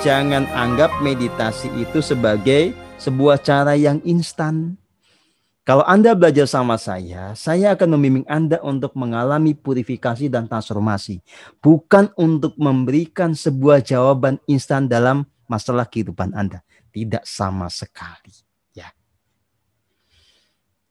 jangan anggap meditasi itu sebagai sebuah cara yang instan. Kalau Anda belajar sama saya, saya akan membimbing Anda untuk mengalami purifikasi dan transformasi, bukan untuk memberikan sebuah jawaban instan dalam masalah kehidupan Anda. Tidak sama sekali, ya.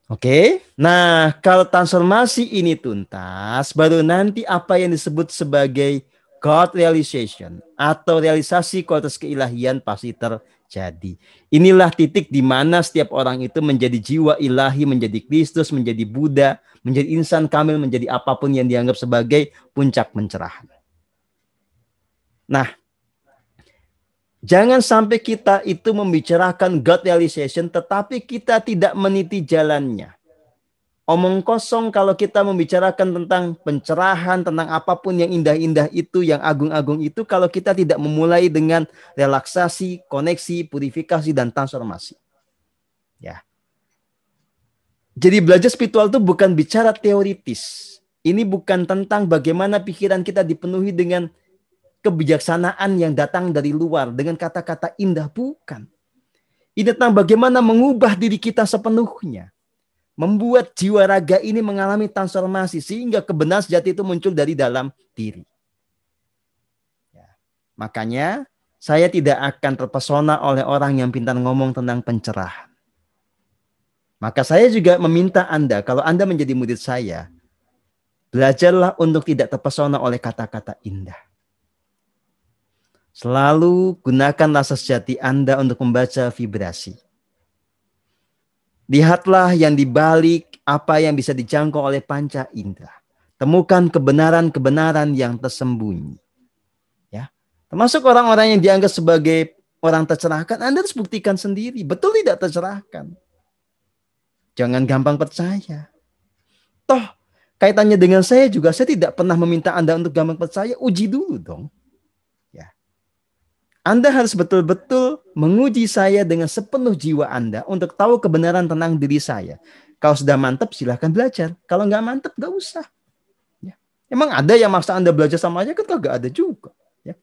Oke. Nah, kalau transformasi ini tuntas, baru nanti apa yang disebut sebagai God realization atau realisasi kualitas keilahian pasti terjadi. Inilah titik di mana setiap orang itu menjadi jiwa ilahi, menjadi Kristus, menjadi Buddha, menjadi insan kamil, menjadi apapun yang dianggap sebagai puncak pencerahan. Nah, jangan sampai kita itu membicarakan God realization tetapi kita tidak meniti jalannya. Omong kosong kalau kita membicarakan tentang pencerahan, tentang apapun yang indah-indah itu, yang agung-agung itu, kalau kita tidak memulai dengan relaksasi, koneksi, purifikasi, dan transformasi. Ya. Jadi belajar spiritual itu bukan bicara teoritis. Ini bukan tentang bagaimana pikiran kita dipenuhi dengan kebijaksanaan yang datang dari luar, dengan kata-kata indah, bukan. Ini tentang bagaimana mengubah diri kita sepenuhnya membuat jiwa raga ini mengalami transformasi sehingga kebenaran sejati itu muncul dari dalam diri. Ya. Makanya saya tidak akan terpesona oleh orang yang pintar ngomong tentang pencerahan. Maka saya juga meminta Anda, kalau Anda menjadi murid saya, belajarlah untuk tidak terpesona oleh kata-kata indah. Selalu gunakan rasa sejati Anda untuk membaca vibrasi Lihatlah yang dibalik apa yang bisa dijangkau oleh panca indera. Temukan kebenaran-kebenaran yang tersembunyi. Ya. Termasuk orang-orang yang dianggap sebagai orang tercerahkan, Anda harus buktikan sendiri, betul tidak tercerahkan. Jangan gampang percaya. Toh, kaitannya dengan saya juga, saya tidak pernah meminta Anda untuk gampang percaya, uji dulu dong. Anda harus betul-betul menguji saya dengan sepenuh jiwa Anda untuk tahu kebenaran tentang diri saya. Kalau sudah mantap, silahkan belajar. Kalau nggak mantap, nggak usah. Ya. Emang ada yang maksa Anda belajar sama aja? Kan nggak ada juga. Ya.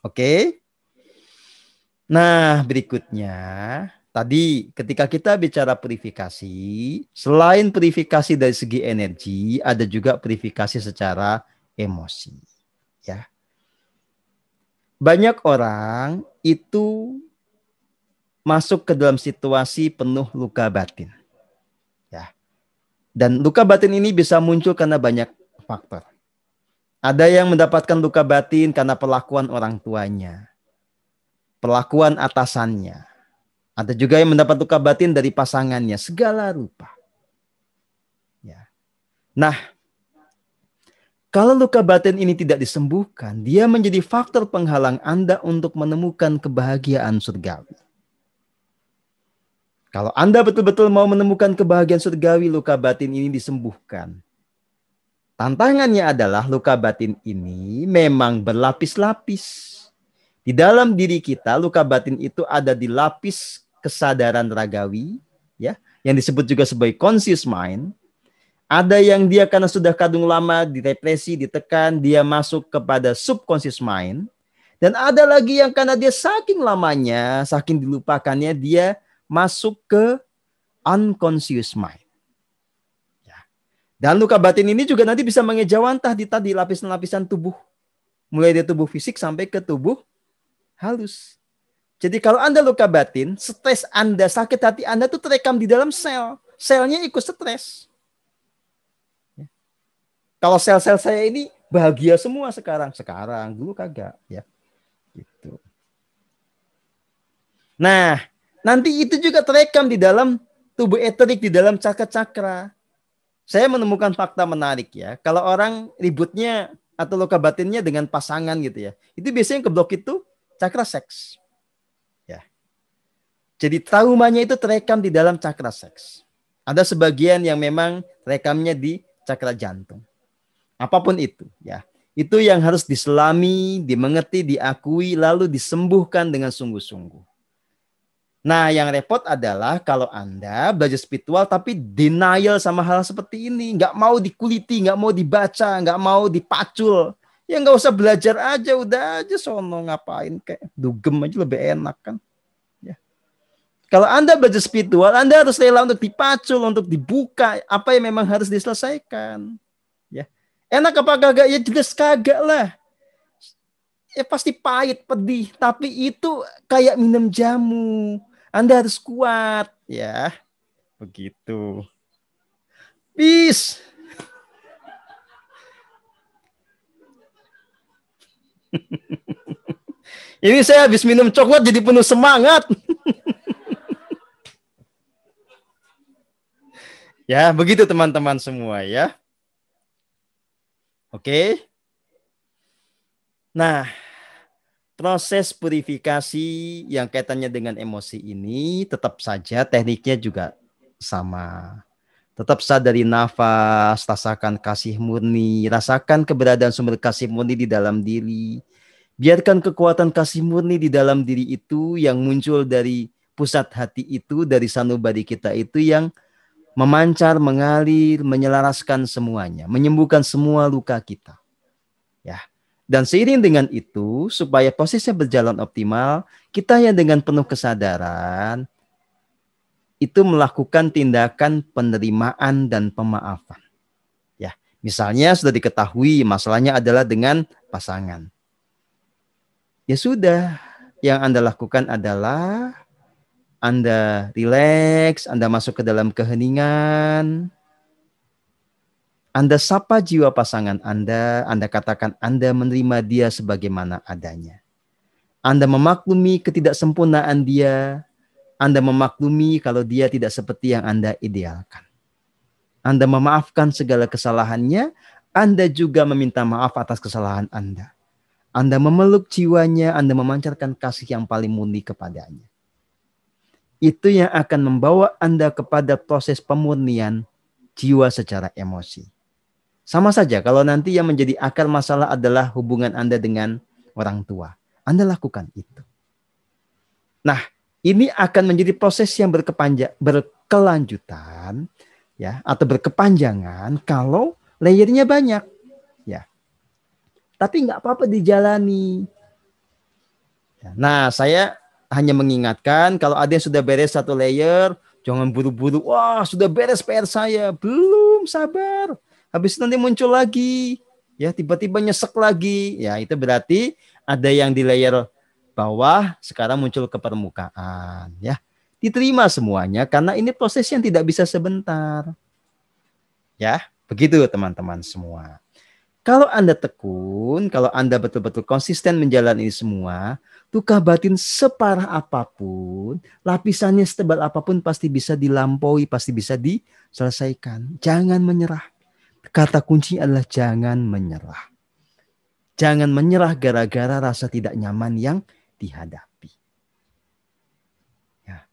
Oke. Okay. Nah, berikutnya. Tadi ketika kita bicara purifikasi, selain purifikasi dari segi energi, ada juga purifikasi secara emosi. Ya banyak orang itu masuk ke dalam situasi penuh luka batin. Ya. Dan luka batin ini bisa muncul karena banyak faktor. Ada yang mendapatkan luka batin karena perlakuan orang tuanya, perlakuan atasannya. Ada juga yang mendapat luka batin dari pasangannya, segala rupa. Ya. Nah, kalau luka batin ini tidak disembuhkan, dia menjadi faktor penghalang Anda untuk menemukan kebahagiaan surgawi. Kalau Anda betul-betul mau menemukan kebahagiaan surgawi, luka batin ini disembuhkan. Tantangannya adalah luka batin ini memang berlapis-lapis. Di dalam diri kita, luka batin itu ada di lapis kesadaran ragawi, ya, yang disebut juga sebagai conscious mind, ada yang dia karena sudah kadung lama direpresi, ditekan, dia masuk kepada subconscious mind. Dan ada lagi yang karena dia saking lamanya, saking dilupakannya, dia masuk ke unconscious mind. Ya. Dan luka batin ini juga nanti bisa mengejawantah di tadi lapisan-lapisan tubuh. Mulai dari tubuh fisik sampai ke tubuh halus. Jadi kalau Anda luka batin, stres Anda, sakit hati Anda itu terekam di dalam sel. Selnya ikut stres. Kalau sel-sel saya ini bahagia semua sekarang. Sekarang dulu kagak ya. Gitu. Nah, nanti itu juga terekam di dalam tubuh eterik di dalam cakra-cakra. Saya menemukan fakta menarik ya. Kalau orang ributnya atau luka batinnya dengan pasangan gitu ya. Itu biasanya keblok itu cakra seks. Ya. Jadi traumanya itu terekam di dalam cakra seks. Ada sebagian yang memang rekamnya di cakra jantung apapun itu ya. Itu yang harus diselami, dimengerti, diakui lalu disembuhkan dengan sungguh-sungguh. Nah, yang repot adalah kalau Anda belajar spiritual tapi denial sama hal seperti ini. Nggak mau dikuliti, nggak mau dibaca, nggak mau dipacul. Ya nggak usah belajar aja, udah aja sono ngapain. Kayak dugem aja lebih enak kan. Ya. Kalau Anda belajar spiritual, Anda harus rela untuk dipacul, untuk dibuka apa yang memang harus diselesaikan. Enak apa kagak? Ya jelas kagak lah. Ya pasti pahit, pedih. Tapi itu kayak minum jamu. Anda harus kuat. Ya, begitu. Peace. Ini saya habis minum coklat jadi penuh semangat. ya, begitu teman-teman semua ya. Oke. Okay? Nah, proses purifikasi yang kaitannya dengan emosi ini tetap saja tekniknya juga sama. Tetap sadari nafas, rasakan kasih murni, rasakan keberadaan sumber kasih murni di dalam diri. Biarkan kekuatan kasih murni di dalam diri itu yang muncul dari pusat hati itu, dari sanubari kita itu yang memancar, mengalir, menyelaraskan semuanya, menyembuhkan semua luka kita. Ya. Dan seiring dengan itu, supaya prosesnya berjalan optimal, kita yang dengan penuh kesadaran itu melakukan tindakan penerimaan dan pemaafan. Ya, misalnya sudah diketahui masalahnya adalah dengan pasangan. Ya sudah, yang Anda lakukan adalah anda relax, Anda masuk ke dalam keheningan. Anda sapa jiwa pasangan Anda, Anda katakan Anda menerima dia sebagaimana adanya. Anda memaklumi ketidaksempurnaan dia, Anda memaklumi kalau dia tidak seperti yang Anda idealkan. Anda memaafkan segala kesalahannya, Anda juga meminta maaf atas kesalahan Anda. Anda memeluk jiwanya, Anda memancarkan kasih yang paling murni kepadanya. Itu yang akan membawa Anda kepada proses pemurnian jiwa secara emosi. Sama saja kalau nanti yang menjadi akar masalah adalah hubungan Anda dengan orang tua. Anda lakukan itu. Nah, ini akan menjadi proses yang berkepanjang, berkelanjutan ya atau berkepanjangan kalau layernya banyak ya. Tapi nggak apa-apa dijalani. Ya, nah, saya hanya mengingatkan kalau ada yang sudah beres satu layer, jangan buru-buru. Wah, sudah beres PR saya. Belum, sabar. Habis nanti muncul lagi. Ya, tiba-tiba nyesek lagi. Ya, itu berarti ada yang di layer bawah sekarang muncul ke permukaan, ya. Diterima semuanya karena ini proses yang tidak bisa sebentar. Ya, begitu teman-teman semua. Kalau Anda tekun, kalau Anda betul-betul konsisten menjalani ini semua, luka batin separah apapun, lapisannya setebal apapun pasti bisa dilampaui, pasti bisa diselesaikan. Jangan menyerah. Kata kunci adalah jangan menyerah. Jangan menyerah gara-gara rasa tidak nyaman yang dihadapi. Ya.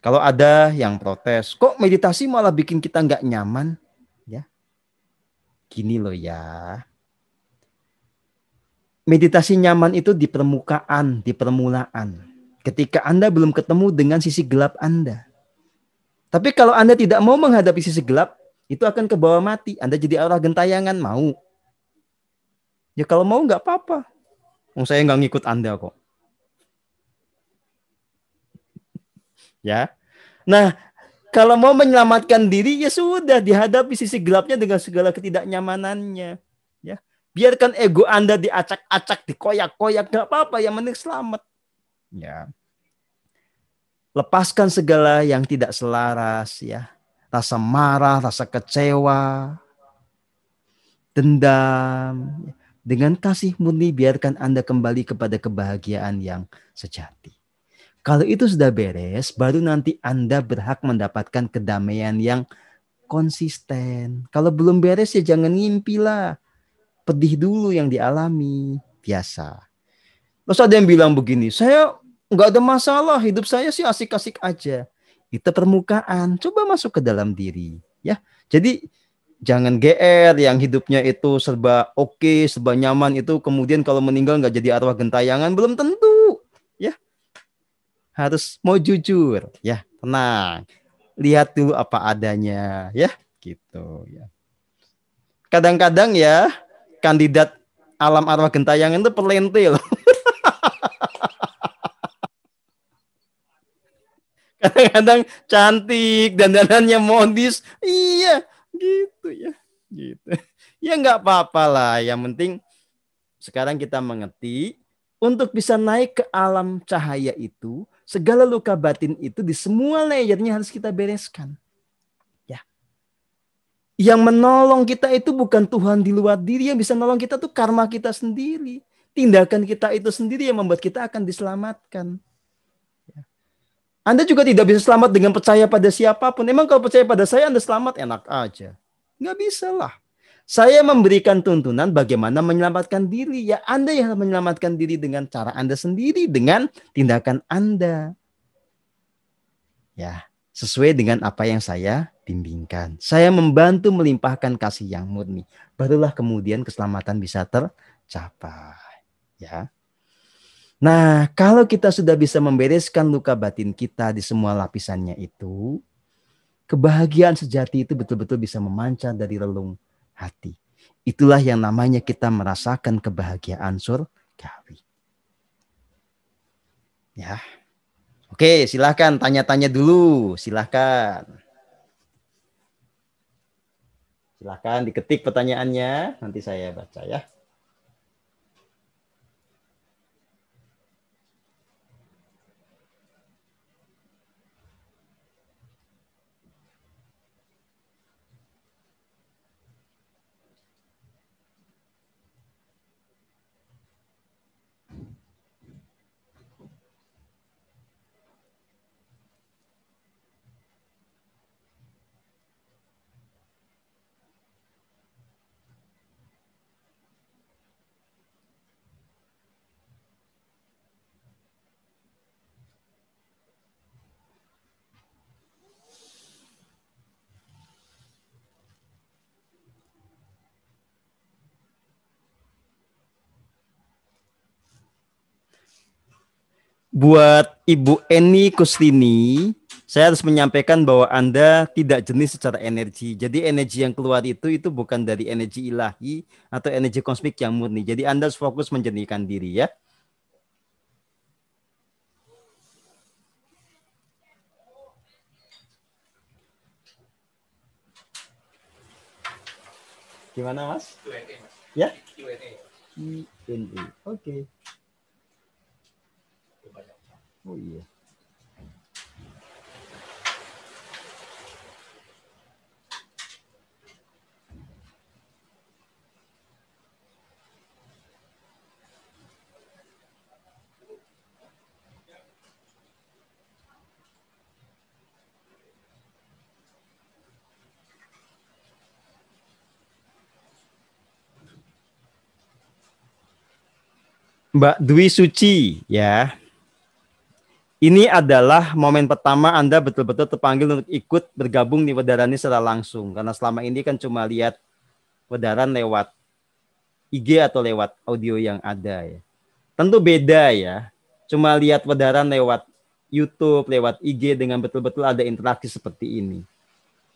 Kalau ada yang protes, kok meditasi malah bikin kita nggak nyaman? Gini loh ya. Meditasi nyaman itu di permukaan, di permulaan. Ketika Anda belum ketemu dengan sisi gelap Anda. Tapi kalau Anda tidak mau menghadapi sisi gelap, itu akan ke bawah mati. Anda jadi arah gentayangan, mau. Ya kalau mau nggak apa-apa. Oh, saya nggak ngikut Anda kok. ya. Nah, kalau mau menyelamatkan diri ya sudah dihadapi sisi gelapnya dengan segala ketidaknyamanannya. Ya, biarkan ego Anda diacak-acak, dikoyak-koyak, nggak apa-apa. Yang penting selamat. Ya. Lepaskan segala yang tidak selaras ya. Rasa marah, rasa kecewa, dendam. Dengan kasih murni biarkan Anda kembali kepada kebahagiaan yang sejati. Kalau itu sudah beres, baru nanti Anda berhak mendapatkan kedamaian yang konsisten. Kalau belum beres ya jangan ngimpi lah. Pedih dulu yang dialami. Biasa. Terus ada yang bilang begini, saya nggak ada masalah, hidup saya sih asik-asik aja. Itu permukaan. Coba masuk ke dalam diri. ya. Jadi jangan GR yang hidupnya itu serba oke, okay, serba nyaman itu kemudian kalau meninggal nggak jadi arwah gentayangan belum tentu, ya harus mau jujur ya tenang lihat dulu apa adanya ya gitu ya kadang-kadang ya kandidat alam arwah gentayangan itu pelente kadang-kadang cantik dan dandannya modis iya gitu ya gitu ya nggak apa-apa lah yang penting sekarang kita mengerti untuk bisa naik ke alam cahaya itu Segala luka batin itu di semua layernya harus kita bereskan. Ya. Yang menolong kita itu bukan Tuhan di luar diri. Yang bisa menolong kita tuh karma kita sendiri. Tindakan kita itu sendiri yang membuat kita akan diselamatkan. Ya. Anda juga tidak bisa selamat dengan percaya pada siapapun. Emang kalau percaya pada saya Anda selamat enak aja. Nggak bisa lah. Saya memberikan tuntunan bagaimana menyelamatkan diri. Ya Anda yang menyelamatkan diri dengan cara Anda sendiri, dengan tindakan Anda. Ya, sesuai dengan apa yang saya bimbingkan. Saya membantu melimpahkan kasih yang murni. Barulah kemudian keselamatan bisa tercapai. Ya. Nah, kalau kita sudah bisa membereskan luka batin kita di semua lapisannya itu, kebahagiaan sejati itu betul-betul bisa memancar dari relung hati. Itulah yang namanya kita merasakan kebahagiaan surgawi. Ya. Oke, silahkan tanya-tanya dulu. Silahkan. Silahkan diketik pertanyaannya. Nanti saya baca ya. buat Ibu Eni Kustini, saya harus menyampaikan bahwa Anda tidak jenis secara energi. Jadi energi yang keluar itu itu bukan dari energi ilahi atau energi kosmik yang murni. Jadi Anda harus fokus menjernihkan diri ya. Gimana Mas? Ya? Yeah? Oke. Okay. Oh iya. Mbak Dwi Suci ya. Ini adalah momen pertama Anda betul-betul terpanggil untuk ikut bergabung di ini secara langsung. Karena selama ini kan cuma lihat Wedaran lewat IG atau lewat audio yang ada ya. Tentu beda ya. Cuma lihat Wedaran lewat YouTube, lewat IG dengan betul-betul ada interaksi seperti ini.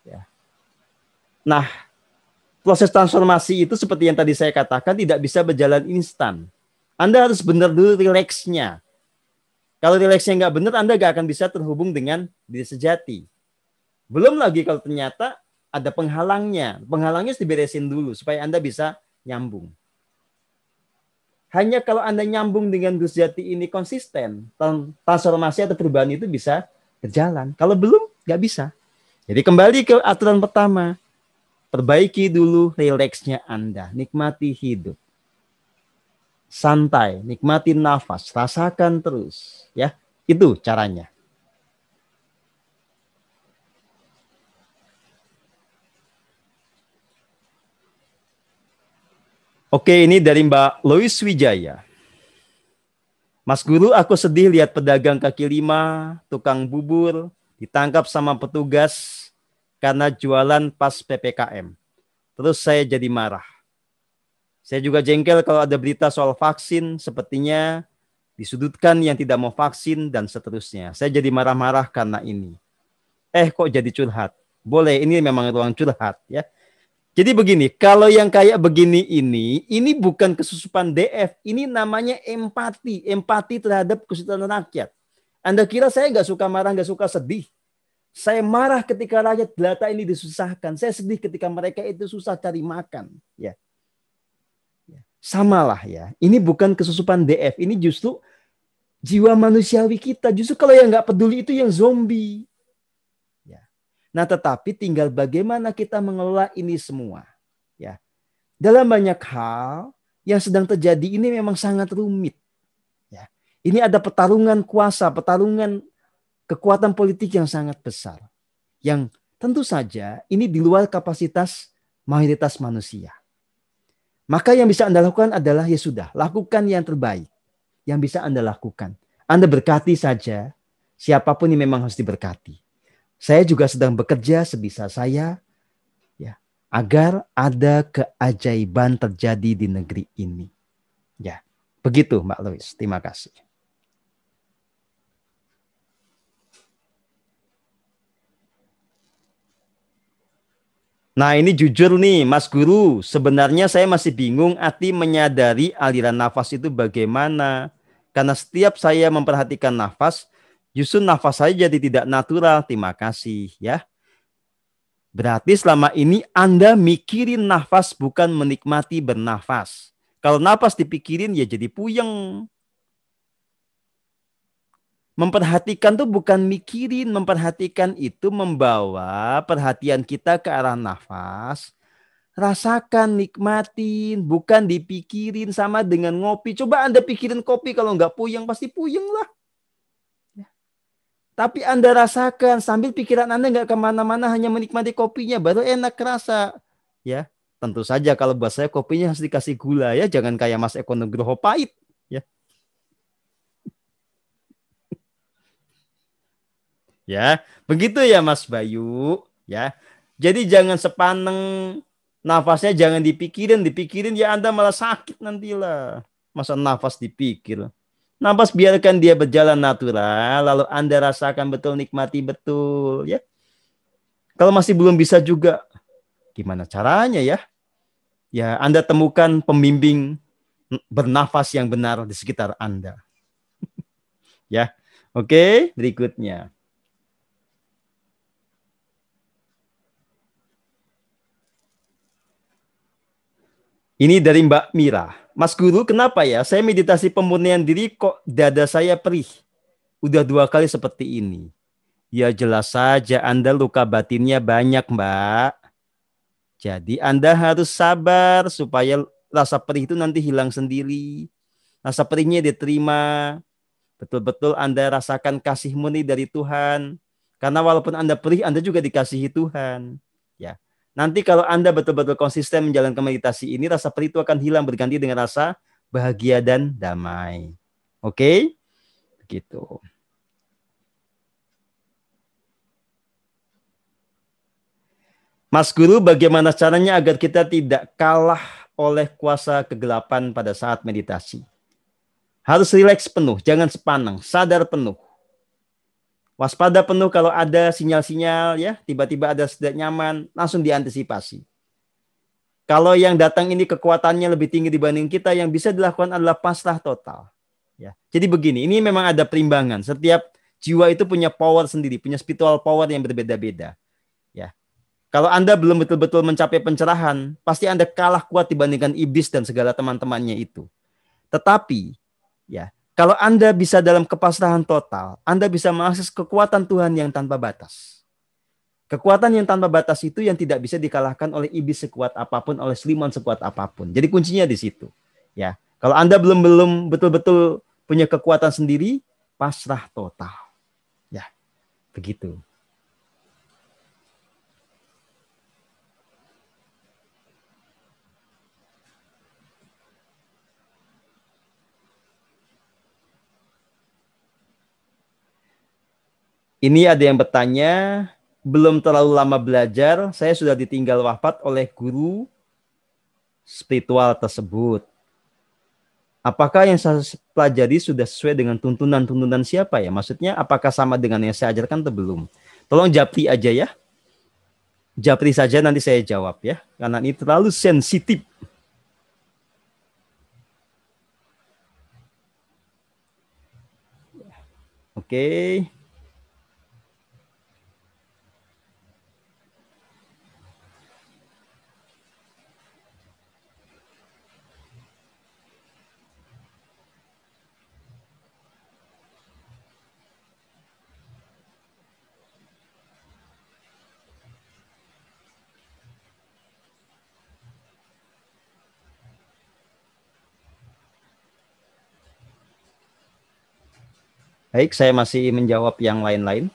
Ya. Nah, proses transformasi itu seperti yang tadi saya katakan tidak bisa berjalan instan. Anda harus benar dulu rileksnya kalau relaksnya nggak benar, Anda nggak akan bisa terhubung dengan diri sejati. Belum lagi kalau ternyata ada penghalangnya. Penghalangnya harus diberesin dulu supaya Anda bisa nyambung. Hanya kalau Anda nyambung dengan diri sejati ini konsisten, transformasi atau perubahan itu bisa berjalan. Kalau belum, nggak bisa. Jadi kembali ke aturan pertama. Perbaiki dulu relaxnya Anda. Nikmati hidup santai, nikmatin nafas, rasakan terus, ya. Itu caranya. Oke, ini dari Mbak Lois Wijaya. Mas Guru, aku sedih lihat pedagang kaki lima, tukang bubur, ditangkap sama petugas karena jualan pas PPKM. Terus saya jadi marah. Saya juga jengkel kalau ada berita soal vaksin, sepertinya disudutkan yang tidak mau vaksin, dan seterusnya. Saya jadi marah-marah karena ini. Eh kok jadi curhat? Boleh, ini memang ruang curhat ya. Jadi begini, kalau yang kayak begini ini, ini bukan kesusupan DF, ini namanya empati, empati terhadap kesulitan rakyat. Anda kira saya nggak suka marah, nggak suka sedih? Saya marah ketika rakyat belata ini disusahkan. Saya sedih ketika mereka itu susah cari makan. Ya samalah ya. Ini bukan kesusupan DF, ini justru jiwa manusiawi kita. Justru kalau yang nggak peduli itu yang zombie. Ya. Nah, tetapi tinggal bagaimana kita mengelola ini semua. Ya. Dalam banyak hal yang sedang terjadi ini memang sangat rumit. Ya. Ini ada pertarungan kuasa, pertarungan kekuatan politik yang sangat besar. Yang tentu saja ini di luar kapasitas mayoritas manusia. Maka yang bisa Anda lakukan adalah ya sudah, lakukan yang terbaik yang bisa Anda lakukan. Anda berkati saja siapapun yang memang harus diberkati. Saya juga sedang bekerja sebisa saya ya, agar ada keajaiban terjadi di negeri ini. Ya, begitu Mbak Louis. Terima kasih. Nah ini jujur nih Mas Guru, sebenarnya saya masih bingung Ati menyadari aliran nafas itu bagaimana. Karena setiap saya memperhatikan nafas, justru nafas saya jadi tidak natural. Terima kasih ya. Berarti selama ini Anda mikirin nafas bukan menikmati bernafas. Kalau nafas dipikirin ya jadi puyeng. Memperhatikan tuh bukan mikirin, memperhatikan itu membawa perhatian kita ke arah nafas. Rasakan, nikmatin, bukan dipikirin sama dengan ngopi. Coba Anda pikirin kopi kalau nggak puyeng, pasti puyeng lah. Ya. Tapi Anda rasakan sambil pikiran Anda nggak kemana-mana hanya menikmati kopinya, baru enak rasa. Ya, tentu saja kalau buat saya kopinya harus dikasih gula ya, jangan kayak Mas Eko Nugroho pahit. Ya, Ya, begitu ya Mas Bayu, ya. Jadi jangan sepaneng nafasnya jangan dipikirin, dipikirin ya Anda malah sakit nantilah. Masa nafas dipikir. Nafas biarkan dia berjalan natural, lalu Anda rasakan betul, nikmati betul, ya. Kalau masih belum bisa juga, gimana caranya ya? Ya, Anda temukan pembimbing bernafas yang benar di sekitar Anda. ya, oke, berikutnya. Ini dari Mbak Mira. Mas Guru, kenapa ya saya meditasi pemurnian diri kok dada saya perih? Udah dua kali seperti ini. Ya jelas saja Anda luka batinnya banyak, Mbak. Jadi Anda harus sabar supaya rasa perih itu nanti hilang sendiri. Rasa perihnya diterima. Betul-betul Anda rasakan kasih murni dari Tuhan. Karena walaupun Anda perih, Anda juga dikasihi Tuhan. Nanti kalau Anda betul-betul konsisten menjalankan meditasi ini, rasa pelit itu akan hilang berganti dengan rasa bahagia dan damai. Oke? Okay? Begitu. Mas Guru, bagaimana caranya agar kita tidak kalah oleh kuasa kegelapan pada saat meditasi? Harus rileks penuh, jangan sepanang, sadar penuh. Waspada penuh kalau ada sinyal-sinyal ya, tiba-tiba ada tidak nyaman, langsung diantisipasi. Kalau yang datang ini kekuatannya lebih tinggi dibanding kita, yang bisa dilakukan adalah pasrah total. Ya. Jadi begini, ini memang ada perimbangan. Setiap jiwa itu punya power sendiri, punya spiritual power yang berbeda-beda. Ya. Kalau Anda belum betul-betul mencapai pencerahan, pasti Anda kalah kuat dibandingkan iblis dan segala teman-temannya itu. Tetapi, ya, kalau Anda bisa dalam kepasrahan total, Anda bisa mengakses kekuatan Tuhan yang tanpa batas. Kekuatan yang tanpa batas itu yang tidak bisa dikalahkan oleh iblis sekuat apapun, oleh seliman sekuat apapun. Jadi kuncinya di situ. Ya, kalau Anda belum belum betul-betul punya kekuatan sendiri, pasrah total. Ya, begitu. Ini ada yang bertanya, belum terlalu lama belajar, saya sudah ditinggal wafat oleh guru spiritual tersebut. Apakah yang saya pelajari sudah sesuai dengan tuntunan-tuntunan siapa ya? Maksudnya apakah sama dengan yang saya ajarkan atau belum? Tolong japri aja ya. Japri saja nanti saya jawab ya. Karena ini terlalu sensitif. Oke. Okay. Baik, saya masih menjawab yang lain-lain.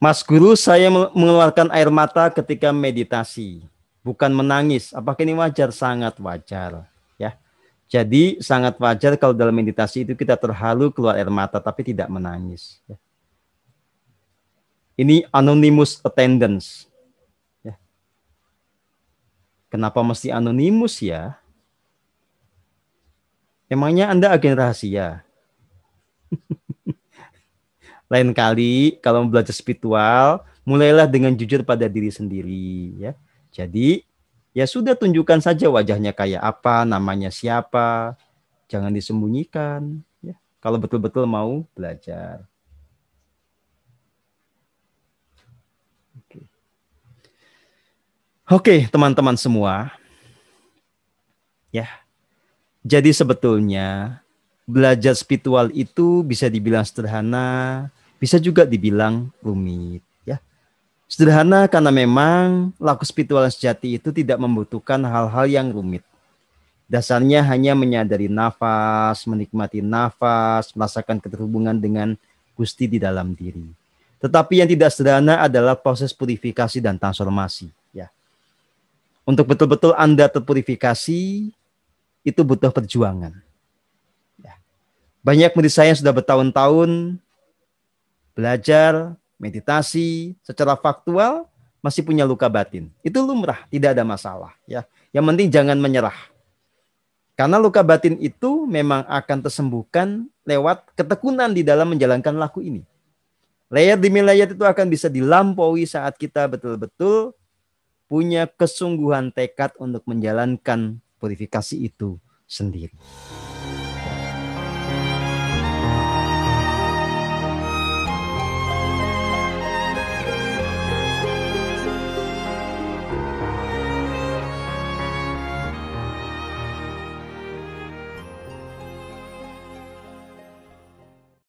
Mas Guru, saya mengeluarkan air mata ketika meditasi, bukan menangis. Apakah ini wajar? Sangat wajar. Jadi sangat wajar kalau dalam meditasi itu kita terhalu keluar air mata tapi tidak menangis. Ya. Ini anonymous attendance. Ya. Kenapa mesti anonymous ya? Emangnya Anda agen rahasia? Lain kali kalau belajar spiritual, mulailah dengan jujur pada diri sendiri ya. Jadi Ya sudah tunjukkan saja wajahnya kayak apa, namanya siapa. Jangan disembunyikan. Ya, kalau betul-betul mau belajar. Oke, teman-teman semua. Ya, jadi sebetulnya belajar spiritual itu bisa dibilang sederhana, bisa juga dibilang rumit. Sederhana karena memang laku spiritual sejati itu tidak membutuhkan hal-hal yang rumit. Dasarnya hanya menyadari nafas, menikmati nafas, merasakan keterhubungan dengan Gusti di dalam diri. Tetapi yang tidak sederhana adalah proses purifikasi dan transformasi. Ya. Untuk betul-betul Anda terpurifikasi, itu butuh perjuangan. Ya. Banyak murid saya yang sudah bertahun-tahun belajar, meditasi secara faktual masih punya luka batin. Itu lumrah, tidak ada masalah ya. Yang penting jangan menyerah. Karena luka batin itu memang akan tersembuhkan lewat ketekunan di dalam menjalankan laku ini. Layar demi layar itu akan bisa dilampaui saat kita betul-betul punya kesungguhan tekad untuk menjalankan purifikasi itu sendiri.